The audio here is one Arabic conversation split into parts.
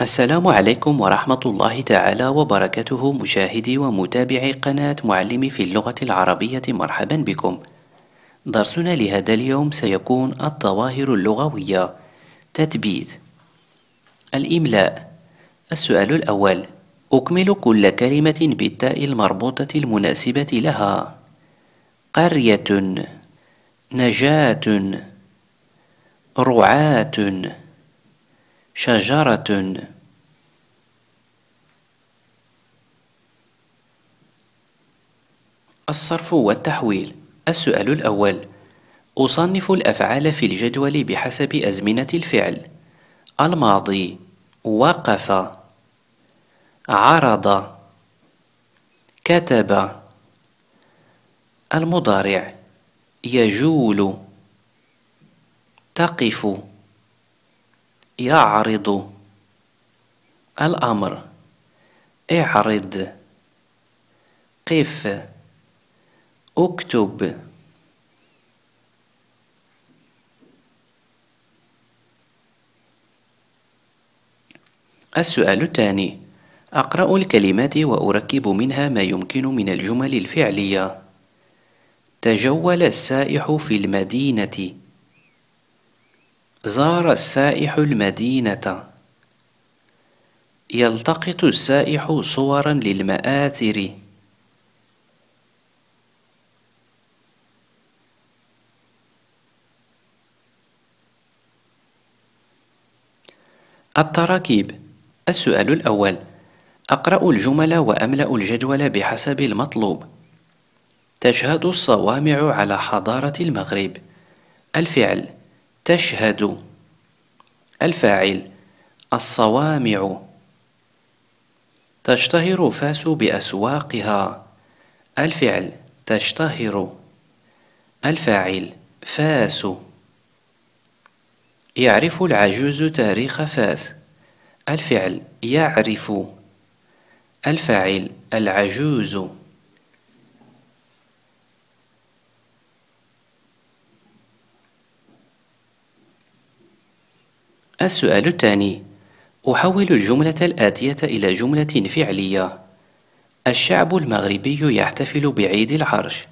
السلام عليكم ورحمة الله تعالى وبركاته مشاهدي ومتابعي قناة معلمي في اللغة العربية مرحبا بكم درسنا لهذا اليوم سيكون الظواهر اللغوية تثبيت الإملاء السؤال الأول أكمل كل كلمة بالتاء المربوطة المناسبة لها قرية نجاة رعاة شجرة الصرف والتحويل السؤال الأول أصنف الأفعال في الجدول بحسب أزمنة الفعل الماضي وقف عرض كتب المضارع يجول تقف يعرض الأمر اعرض قف اكتب السؤال الثاني أقرأ الكلمات وأركب منها ما يمكن من الجمل الفعلية تجول السائح في المدينة زار السائح المدينة يلتقط السائح صورا للمآثر التراكيب السؤال الأول أقرأ الجمل وأملأ الجدول بحسب المطلوب تشهد الصوامع على حضارة المغرب الفعل تشهد الفاعل الصوامع تشتهر فاس بأسواقها الفعل تشتهر الفاعل فاس يعرف العجوز تاريخ فاس الفعل يعرف الفاعل العجوز السؤال الثاني أحول الجملة الآتية إلى جملة فعلية الشعب المغربي يحتفل بعيد العرش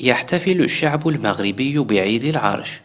يحتفل الشعب المغربي بعيد العرش